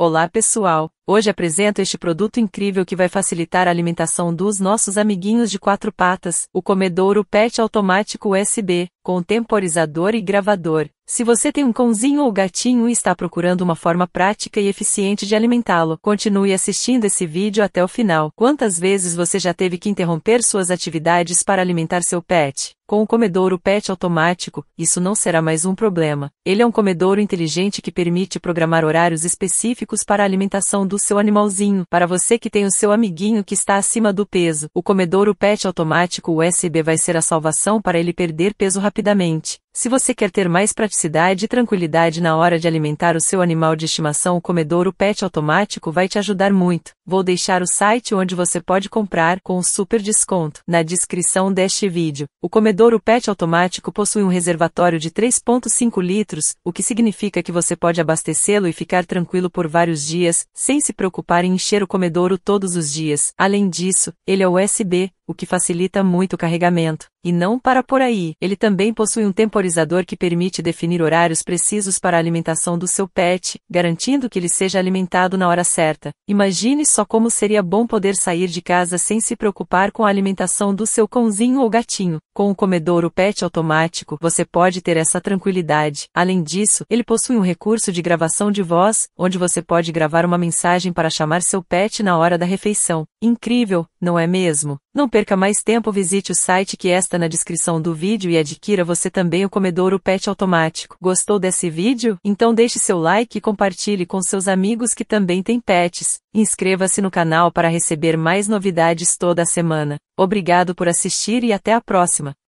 Olá pessoal, hoje apresento este produto incrível que vai facilitar a alimentação dos nossos amiguinhos de quatro patas, o comedouro PET automático USB, com temporizador e gravador. Se você tem um cãozinho ou gatinho e está procurando uma forma prática e eficiente de alimentá-lo, continue assistindo esse vídeo até o final. Quantas vezes você já teve que interromper suas atividades para alimentar seu pet? Com o comedouro PET automático, isso não será mais um problema. Ele é um comedouro inteligente que permite programar horários específicos para a alimentação do seu animalzinho. Para você que tem o seu amiguinho que está acima do peso, o comedouro PET automático USB vai ser a salvação para ele perder peso rapidamente. Se você quer ter mais praticidade e tranquilidade na hora de alimentar o seu animal de estimação, o comedouro pet automático vai te ajudar muito. Vou deixar o site onde você pode comprar com um super desconto na descrição deste vídeo. O comedouro pet automático possui um reservatório de 3.5 litros, o que significa que você pode abastecê-lo e ficar tranquilo por vários dias, sem se preocupar em encher o comedouro todos os dias. Além disso, ele é USB, o que facilita muito o carregamento. E não para por aí, ele também possui um temporizador que permite definir horários precisos para a alimentação do seu pet, garantindo que ele seja alimentado na hora certa. Imagine só como seria bom poder sair de casa sem se preocupar com a alimentação do seu cãozinho ou gatinho. Com o comedouro pet automático, você pode ter essa tranquilidade. Além disso, ele possui um recurso de gravação de voz, onde você pode gravar uma mensagem para chamar seu pet na hora da refeição. Incrível, não é mesmo? Não perca mais tempo visite o site que está na descrição do vídeo e adquira você também o comedouro pet automático. Gostou desse vídeo? Então deixe seu like e compartilhe com seus amigos que também têm pets. Inscreva-se no canal para receber mais novidades toda semana. Obrigado por assistir e até a próxima!